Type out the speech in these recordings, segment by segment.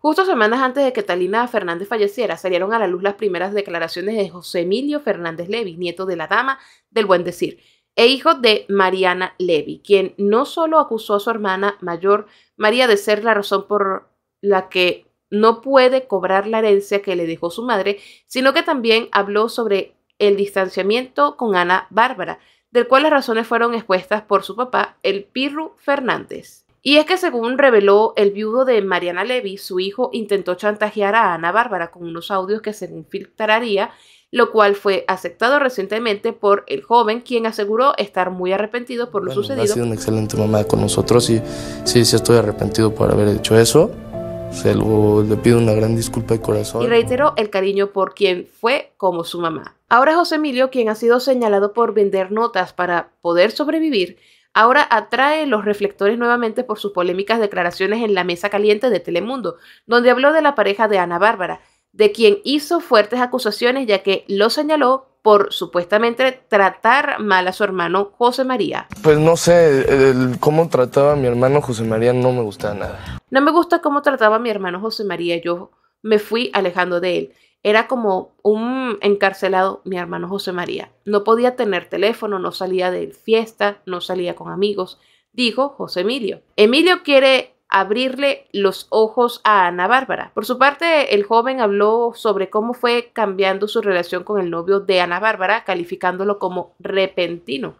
Justo semanas antes de que Talina Fernández falleciera, salieron a la luz las primeras declaraciones de José Emilio Fernández Levy, nieto de la dama del buen decir, e hijo de Mariana Levy, quien no solo acusó a su hermana mayor María de ser la razón por la que no puede cobrar la herencia que le dejó su madre, sino que también habló sobre el distanciamiento con Ana Bárbara, del cual las razones fueron expuestas por su papá, el Pirru Fernández. Y es que según reveló el viudo de Mariana Levy, su hijo intentó chantajear a Ana Bárbara con unos audios que se infiltraría, lo cual fue aceptado recientemente por el joven, quien aseguró estar muy arrepentido por lo sucedido. Ha sido una excelente mamá con nosotros y sí, sí estoy arrepentido por haber hecho eso. Se le pido una gran disculpa de corazón. Y reiteró el cariño por quien fue como su mamá. Ahora José Emilio, quien ha sido señalado por vender notas para poder sobrevivir, ahora atrae los reflectores nuevamente por sus polémicas declaraciones en la mesa caliente de Telemundo, donde habló de la pareja de Ana Bárbara, de quien hizo fuertes acusaciones ya que lo señaló por supuestamente tratar mal a su hermano José María. Pues no sé, cómo trataba a mi hermano José María no me gustaba nada. No me gusta cómo trataba a mi hermano José María, yo me fui alejando de él. Era como un encarcelado, mi hermano José María. No podía tener teléfono, no salía de fiesta, no salía con amigos, dijo José Emilio. Emilio quiere abrirle los ojos a Ana Bárbara. Por su parte, el joven habló sobre cómo fue cambiando su relación con el novio de Ana Bárbara, calificándolo como repentino.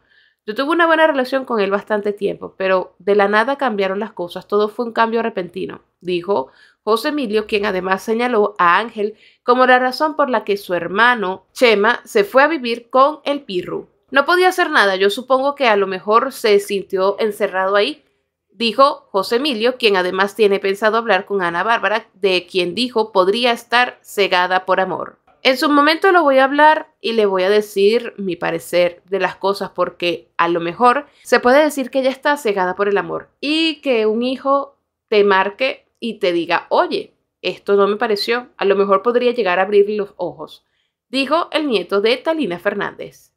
Yo tuve una buena relación con él bastante tiempo, pero de la nada cambiaron las cosas, todo fue un cambio repentino, dijo José Emilio, quien además señaló a Ángel como la razón por la que su hermano Chema se fue a vivir con el Pirru. No podía hacer nada, yo supongo que a lo mejor se sintió encerrado ahí, dijo José Emilio, quien además tiene pensado hablar con Ana Bárbara, de quien dijo podría estar cegada por amor. En su momento lo voy a hablar y le voy a decir mi parecer de las cosas porque a lo mejor se puede decir que ella está cegada por el amor y que un hijo te marque y te diga, oye, esto no me pareció, a lo mejor podría llegar a abrirle los ojos, dijo el nieto de Talina Fernández.